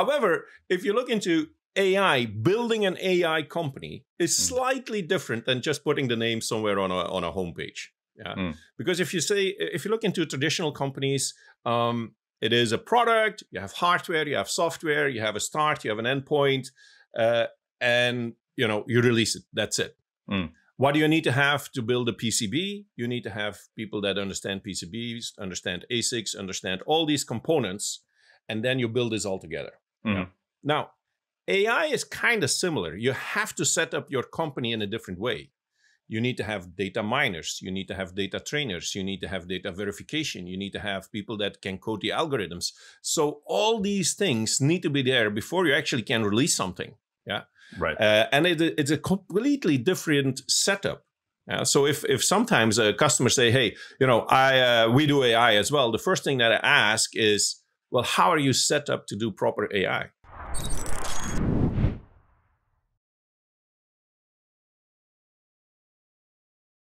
However, if you look into AI, building an AI company is hmm. slightly different than just putting the name somewhere on a, on a homepage. Yeah. Mm. Because if you say, if you look into traditional companies, um, it is a product, you have hardware, you have software, you have a start, you have an endpoint, uh, and you know, you release it. That's it. Mm. What do you need to have to build a PCB? You need to have people that understand PCBs, understand ASICs, understand all these components, and then you build this all together. Mm. Now, AI is kind of similar. You have to set up your company in a different way. You need to have data miners, you need to have data trainers, you need to have data verification, you need to have people that can code the algorithms. So all these things need to be there before you actually can release something. Yeah. Right. Uh, and it, it's a completely different setup. Uh, so if if sometimes a customers say, "Hey, you know, I uh, we do AI as well," the first thing that I ask is, well, how are you set up to do proper AI?